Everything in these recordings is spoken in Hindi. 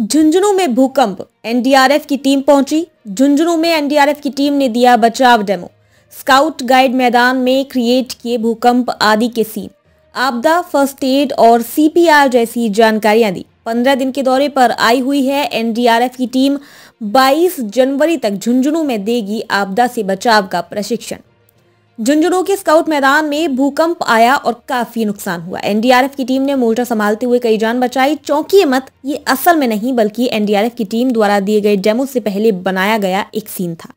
झुंझुनू में भूकंप एनडीआरएफ की टीम पहुंची झुंझुनू में एनडीआरएफ की टीम ने दिया बचाव डेमो स्काउट गाइड मैदान में क्रिएट किए भूकंप आदि के सीन आपदा फर्स्ट एड और सीपीआर जैसी जानकारियां दी पंद्रह दिन के दौरे पर आई हुई है एनडीआरएफ की टीम 22 जनवरी तक झुंझुनू में देगी आपदा से बचाव का प्रशिक्षण झुंझुनू के स्काउट मैदान में भूकंप आया और काफी नुकसान हुआ एनडीआरएफ की टीम ने मोर्चा संभालते हुए कई जान बचाई चौंकी मत ये असल में नहीं बल्कि एनडीआरएफ की टीम द्वारा दिए गए डेमो से पहले बनाया गया एक सीन था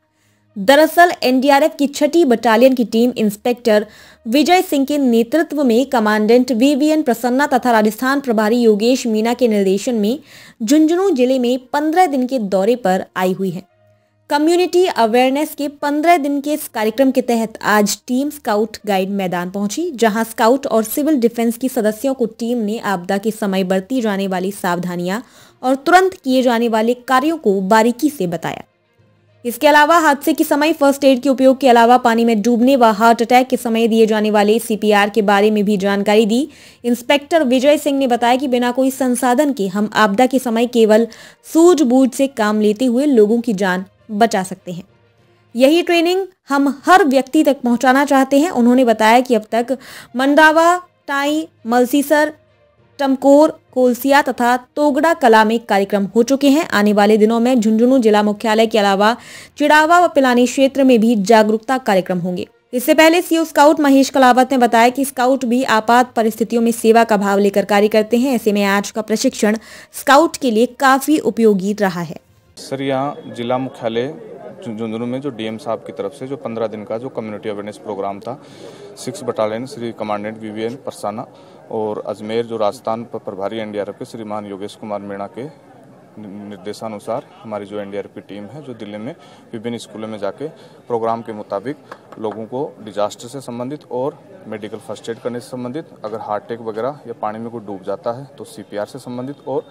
दरअसल एनडीआरएफ की छठी बटालियन की टीम इंस्पेक्टर विजय सिंह के नेतृत्व में कमांडेंट वीवीएन प्रसन्ना तथा राजस्थान प्रभारी योगेश मीना के निर्देशन में झुंझुनू जिले में पंद्रह दिन के दौरे पर आई हुई है कम्युनिटी अवेयरनेस के 15 दिन के इस कार्यक्रम के तहत आज टीम स्काउट गाइड मैदान पहुंची जहां स्काउट और सिविल डिफेंस की सदस्यों को टीम ने आपदा के समय बरती जाने वाली सावधानियां और तुरंत किए जाने वाले कार्यों को बारीकी से बताया इसके अलावा हादसे के समय फर्स्ट एड के उपयोग के अलावा पानी में डूबने व हार्ट अटैक के समय दिए जाने वाले सीपीआर के बारे में भी जानकारी दी इंस्पेक्टर विजय सिंह ने बताया कि बिना कोई संसाधन के हम आपदा के समय केवल सूझबूझ से काम लेते हुए लोगों की जान बचा सकते हैं यही ट्रेनिंग हम हर व्यक्ति तक पहुंचाना चाहते हैं उन्होंने बताया कि अब तक मंडावा टाई मलसीसर टमकोर कोलसिया तथा तोगड़ा कला में कार्यक्रम हो चुके हैं आने वाले दिनों में झुंझुनू जिला मुख्यालय के अलावा चिड़ावा व पिलानी क्षेत्र में भी जागरूकता कार्यक्रम होंगे इससे पहले सीओ स्काउट महेश कलावत ने बताया कि स्काउट भी आपात परिस्थितियों में सेवा का भाव लेकर कार्य करते हैं ऐसे में आज का प्रशिक्षण स्काउट के लिए काफी उपयोगी रहा है सर यहाँ जिला मुख्यालय झुंझुनू में जो डीएम साहब की तरफ से जो पंद्रह दिन का जो कम्युनिटी अवेयरनेस प्रोग्राम था six battalion Shri commandant V Parsana और अजमेर जो राजस्थान पर प्रभारी एनडीआरएफ के श्रीमान योगेश कुमार मीणा के निर्देशानुसार हमारी जो एनडीआरएफ की टीम है जो दिल्ली में विभिन्न स्कूलों में जाके प्रोग्राम के मुताबिक लोगों को डिजास्टर से संबंधित और मेडिकल फर्स्ट एड करने से संबंधित अगर हार्ट अटैक वगैरह या पानी में कोई डूब जाता है तो सीपीआर से संबंधित और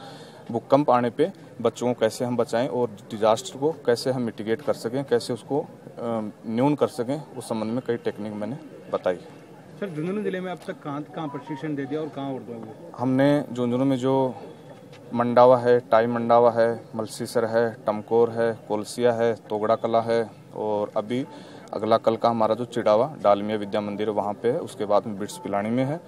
भूकंप आने पे बच्चों को कैसे हम बचाएं और डिजास्टर को कैसे हम मिटिगेट कर सकें कैसे उसको न्यून कर सकें उस संबंध में कई टेक्निक मैंने बताई सर झुंझुनू जिले में अब तक कहाँ कहाँ प्रशिक्षण दे दिया और कहाँ और हमने झुंझुनू में जो मंडावा है टाई मंडावा है मलसीसर है टमकोर है कोलसिया है तोगड़ा कला है और अभी अगला कल का हमारा जो चिड़ावा डालमिया विद्या मंदिर है वहाँ पे है उसके बाद में बिट्स पिलानी में है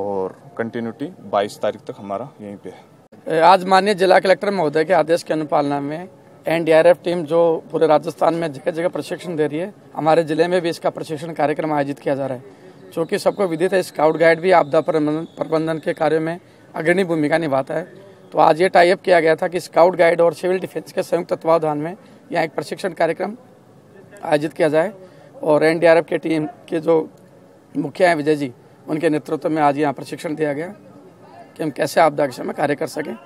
और कंटिन्यूटी 22 तारीख तक हमारा यहीं पे है आज माननीय जिला कलेक्टर महोदय के आदेश के अनुपालना में एनडीआरएफ टीम जो पूरे राजस्थान में जगह जगह प्रशिक्षण दे रही है हमारे जिले में भी इसका प्रशिक्षण कार्यक्रम आयोजित किया जा रहा है चूँकि सबको विदित है स्काउट गाइड भी आपदा प्रबंधन के कार्यों में अग्रणी भूमिका निभाता है तो आज ये टाइप किया गया था कि स्काउट गाइड और सिविल डिफेंस के संयुक्त तत्वावधान में यहाँ एक प्रशिक्षण कार्यक्रम आयोजित किया जाए और एनडीआरएफ की टीम के जो मुखिया हैं विजय जी उनके नेतृत्व में आज यहाँ प्रशिक्षण दिया गया कि हम कैसे आपदा के समय कार्य कर सकें